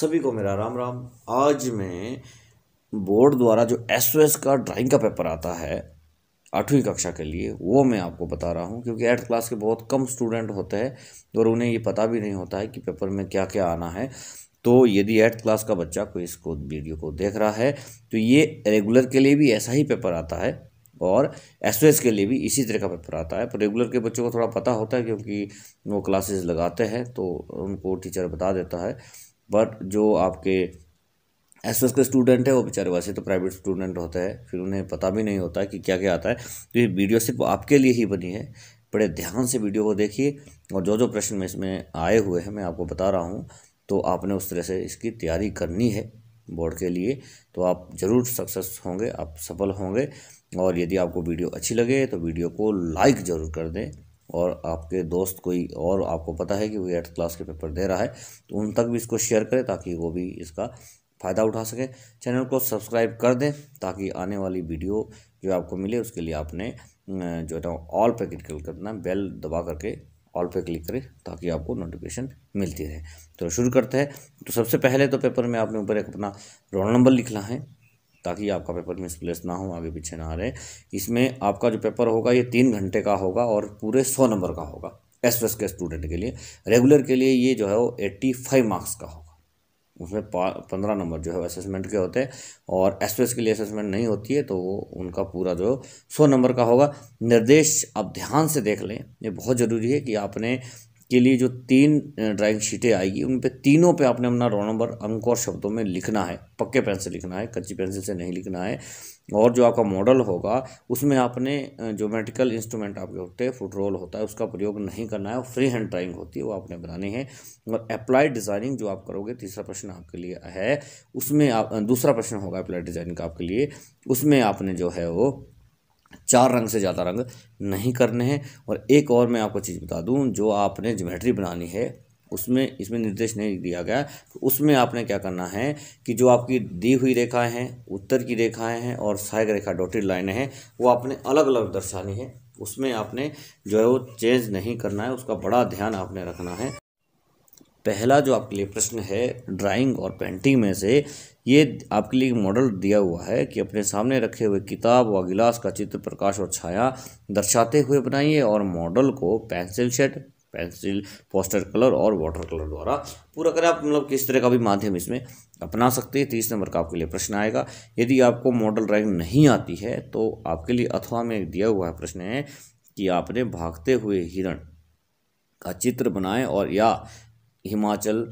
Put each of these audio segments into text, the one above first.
सभी को मेरा राम राम आज मैं बोर्ड द्वारा जो एस का ड्राइंग का पेपर आता है आठवीं कक्षा के लिए वो मैं आपको बता रहा हूँ क्योंकि एट्थ क्लास के बहुत कम स्टूडेंट होते हैं और उन्हें ये पता भी नहीं होता है कि पेपर में क्या क्या आना है तो यदि एट्थ क्लास का बच्चा कोई इसको वीडियो को देख रहा है तो ये रेगुलर के लिए भी ऐसा ही पेपर आता है और एस के लिए भी इसी तरह का पेपर आता है पर रेगुलर के बच्चों को थोड़ा पता होता है क्योंकि वो क्लासेस लगाते हैं तो उनको टीचर बता देता है बट जो आपके एस के स्टूडेंट है वो बेचारे वैसे तो प्राइवेट स्टूडेंट होते हैं फिर उन्हें पता भी नहीं होता कि क्या क्या आता है तो ये वीडियो सिर्फ आपके लिए ही बनी है बड़े ध्यान से वीडियो को देखिए और जो जो प्रश्न में इसमें आए हुए हैं मैं आपको बता रहा हूँ तो आपने उस तरह से इसकी तैयारी करनी है बोर्ड के लिए तो आप ज़रूर सक्सेस होंगे आप सफल होंगे और यदि आपको वीडियो अच्छी लगे तो वीडियो को लाइक ज़रूर कर दें और आपके दोस्त कोई और आपको पता है कि वो एट्थ क्लास के पेपर दे रहा है तो उन तक भी इसको शेयर करें ताकि वो भी इसका फ़ायदा उठा सकें चैनल को सब्सक्राइब कर दें ताकि आने वाली वीडियो जो आपको मिले उसके लिए आपने जो है ऑल पे क्लिक करना बेल दबा करके ऑल पे क्लिक करें ताकि आपको नोटिफिकेशन मिलती रहे तो शुरू करते हैं तो सबसे पहले तो पेपर में आपने ऊपर एक अपना रोल नंबर लिखना है ताकि आपका पेपर मिसप्लेस ना हो आगे पीछे ना रहे इसमें आपका जो पेपर होगा ये तीन घंटे का होगा और पूरे सौ नंबर का होगा एस एस के स्टूडेंट के लिए रेगुलर के लिए ये जो है वो एट्टी फाइव मार्क्स का होगा उसमें पंद्रह नंबर जो है असेसमेंट के होते हैं और एस एस के लिए असेसमेंट नहीं होती है तो वो उनका पूरा जो सौ नंबर का होगा निर्देश आप ध्यान से देख लें ये बहुत ज़रूरी है कि आपने के लिए जो तीन ड्राइंग शीटें आएगी उन पे तीनों पे आपने अपना रोल नंबर अंक और शब्दों में लिखना है पक्के पेन से लिखना है कच्ची पेंसिल से नहीं लिखना है और जो आपका मॉडल होगा उसमें आपने जोमेट्रिकल इंस्ट्रूमेंट आपके होते हैं फुट रोल होता है उसका प्रयोग नहीं करना है और फ्री हैंड ड्राइंग होती है वो आपने बनानी है और अप्लाइड डिज़ाइनिंग जो आप करोगे तीसरा प्रश्न आपके लिए है उसमें आप दूसरा प्रश्न होगा अप्लाइड डिज़ाइनिंग का आपके लिए उसमें आपने जो है वो चार रंग से ज़्यादा रंग नहीं करने हैं और एक और मैं आपको चीज़ बता दूं जो आपने ज्योमेट्री बनानी है उसमें इसमें निर्देश नहीं दिया गया तो उसमें आपने क्या करना है कि जो आपकी दी हुई रेखाएं हैं उत्तर की रेखाएं हैं और सहायक रेखा डॉटेड लाइनें हैं वो आपने अलग अलग दर्शानी है उसमें आपने जो है वो चेंज नहीं करना है उसका बड़ा ध्यान आपने रखना है पहला जो आपके लिए प्रश्न है ड्राइंग और पेंटिंग में से ये आपके लिए मॉडल दिया हुआ है कि अपने सामने रखे हुए किताब व गिलास का चित्र प्रकाश और छाया दर्शाते हुए बनाइए और मॉडल को pencil shade pencil poster colour और वाटर कलर द्वारा पूरा करें आप मतलब किस तरह का भी माध्यम इसमें अपना सकते हैं तीस नंबर का आपके लिए प्रश्न आएगा यदि आपको मॉडल ड्राइंग नहीं आती है तो आपके लिए अथवा में दिया हुआ है प्रश्न है कि आपने भागते हुए हिरण का चित्र बनाएं और या हिमाचल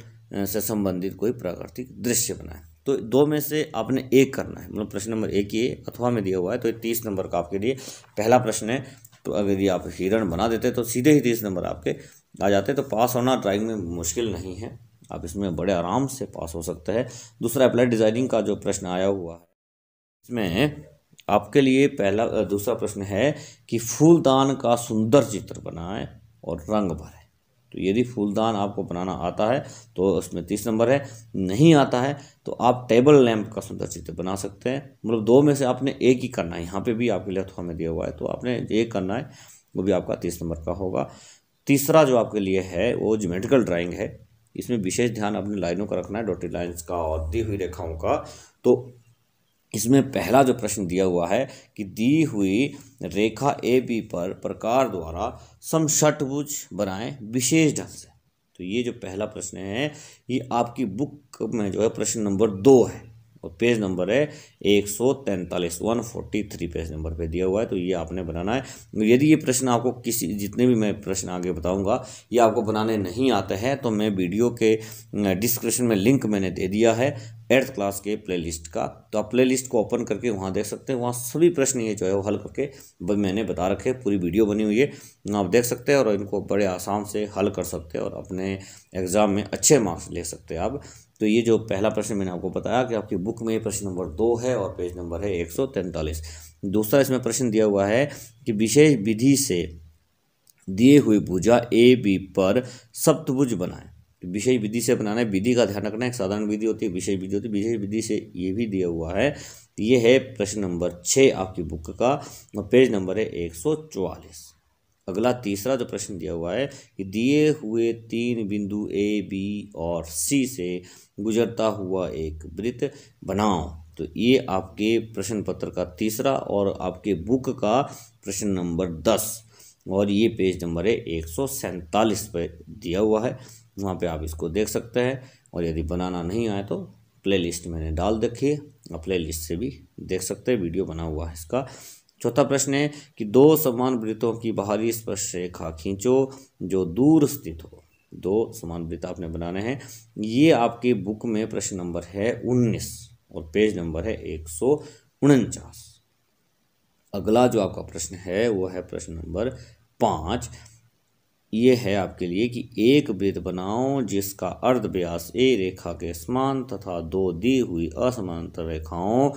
से संबंधित कोई प्राकृतिक दृश्य बनाएं तो दो में से आपने एक करना है मतलब प्रश्न नंबर एक ये अथवा में दिया हुआ है तो ये तीस नंबर का आपके लिए पहला प्रश्न है तो अगर ये आप हिरण बना देते तो सीधे ही तीस नंबर आपके आ जाते तो पास होना ड्राइंग में मुश्किल नहीं है आप इसमें बड़े आराम से पास हो सकते हैं दूसरा अप्लाई डिज़ाइनिंग का जो प्रश्न आया हुआ है इसमें आपके लिए पहला दूसरा प्रश्न है कि फूलदान का सुंदर चित्र बनाएं और रंग भरें तो यदि फूलदान आपको बनाना आता है तो उसमें तीस नंबर है नहीं आता है तो आप टेबल लैम्प का सुंदर चित्र बना सकते हैं मतलब दो में से आपने एक ही करना है यहाँ पे भी आपके लिए थोड़ा में दिया हुआ है तो आपने एक करना है वो भी आपका तीस नंबर का होगा तीसरा जो आपके लिए है वो जोमेट्रिकल ड्राइंग है इसमें विशेष ध्यान अपनी लाइनों का रखना है डॉटेड लाइन्स का और दी हुई रेखाओं का तो इसमें पहला जो प्रश्न दिया हुआ है कि दी हुई रेखा ए बी पर प्रकार द्वारा समषटभुज बनाएं विशेष ढंग से तो ये जो पहला प्रश्न है ये आपकी बुक में जो है प्रश्न नंबर दो है और पेज नंबर है एक सौ तैंतालीस one forty three page number पे दिया हुआ है तो ये आपने बनाना है तो यदि ये प्रश्न आपको किसी जितने भी मैं प्रश्न आगे बताऊंगा ये आपको बनाने नहीं आते हैं तो मैं वीडियो के डिस्क्रिप्शन में लिंक मैंने दे दिया है एट्थ क्लास के प्लेलिस्ट का तो आप प्लेलिस्ट को ओपन करके वहाँ देख सकते हैं वहाँ सभी प्रश्न ये जो है वो हल करके मैंने बता रखे पूरी वीडियो बनी हुई है आप देख सकते हैं और इनको बड़े आसान से हल कर सकते हैं और अपने एग्ज़ाम में अच्छे मार्क्स ले सकते हैं आप तो ये जो पहला प्रश्न मैंने आपको बताया कि आपकी बुक में प्रश्न नंबर दो है और पेज नंबर है एक सौ तैंतालीस दूसरा इसमें प्रश्न दिया हुआ है कि विशेष विधि से दिए हुए भुजा ए बी पर सप्तभुज बनाएं तो विशेष विधि से बनाना है विधि का ध्यान रखना है एक साधारण विधि होती है विशेष विधि होती है विशेष विधि से ये भी दिया हुआ है ये है प्रश्न नंबर छः आपकी बुक का और पेज नंबर है एक सौ चौवालीस अगला तीसरा जो प्रश्न दिया हुआ है कि दिए हुए तीन बिंदु ए बी और सी से गुजरता हुआ एक वृत्त बनाओ तो ये आपके प्रश्न पत्र का तीसरा और आपके बुक का प्रश्न नंबर दस और ये पेज नंबर है एक सौ सैंतालीस पर दिया हुआ है वहाँ पे आप इसको देख सकते हैं और यदि बनाना नहीं आए तो प्लेलिस्ट मैंने डाल रखी है और प्लेलिस्ट से भी देख सकते हैं वीडियो बना हुआ है इसका चौथा प्रश्न है कि दो समान वृत्तों की बाहरी स्पर्श रेखा खींचो जो दूर स्थित हो दो समान वृत्त आपने बनाने हैं ये आपके बुक में प्रश्न नंबर है उन्नीस और पेज नंबर है एक सौ उनचास अगला जो आपका प्रश्न है वो है प्रश्न नंबर पाँच ये है आपके लिए कि एक वृत्त बनाओ जिसका अर्ध व्यास ए रेखा के समान तथा दो दी हुई असमांतर रेखाओं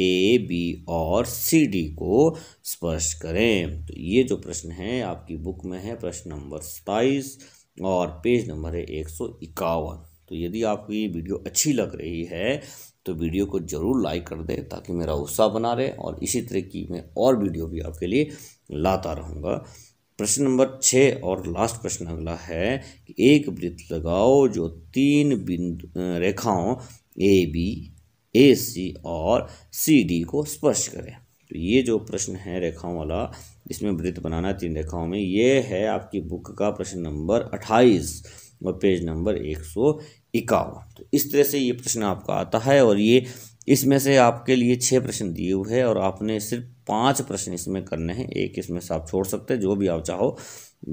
ए बी और सी डी को स्पष्ट करें तो ये जो प्रश्न है आपकी बुक में है प्रश्न नंबर सताईस और पेज नंबर है एक सौ इक्यावन तो यदि आपकी वीडियो अच्छी लग रही है तो वीडियो को ज़रूर लाइक कर दें ताकि मेरा उत्साह बना रहे और इसी तरह की मैं और वीडियो भी आपके लिए लाता रहूँगा प्रश्न नंबर छः और लास्ट प्रश्न अगला है कि एक वृत्त लगाओ जो तीन बिंदु रेखाओं ए बी ए सी और सी डी को स्पर्श करें तो ये जो प्रश्न है रेखाओं वाला इसमें वृत्त बनाना तीन रेखाओं में ये है आपकी बुक का प्रश्न नंबर अट्ठाईस और पेज नंबर एक सौ इक्यावन तो इस तरह से ये प्रश्न आपका आता है और ये इसमें से आपके लिए छः प्रश्न दिए हुए हैं और आपने सिर्फ पांच प्रश्न इसमें करने हैं एक इसमें से आप छोड़ सकते हैं जो भी आप चाहो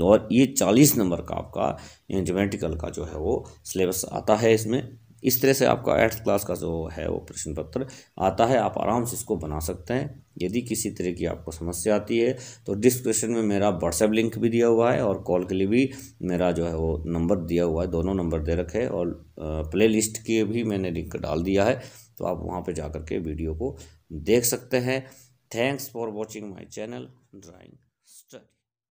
और ये चालीस नंबर का आपका ज्योमेट्रिकल का जो है वो सिलेबस आता है इसमें इस तरह से आपका एट्थ क्लास का जो है वो प्रश्न पत्र आता है आप आराम से इसको बना सकते हैं यदि किसी तरह की आपको समस्या आती है तो डिस्क्रिप्शन में मेरा व्हाट्सएप लिंक भी दिया हुआ है और कॉल के लिए भी मेरा जो है वो नंबर दिया हुआ है दोनों नंबर दे रखे हैं और प्ले लिस्ट के भी मैंने लिंक डाल दिया है तो आप वहाँ पर जा के वीडियो को देख सकते हैं thanks for watching my channel drawing study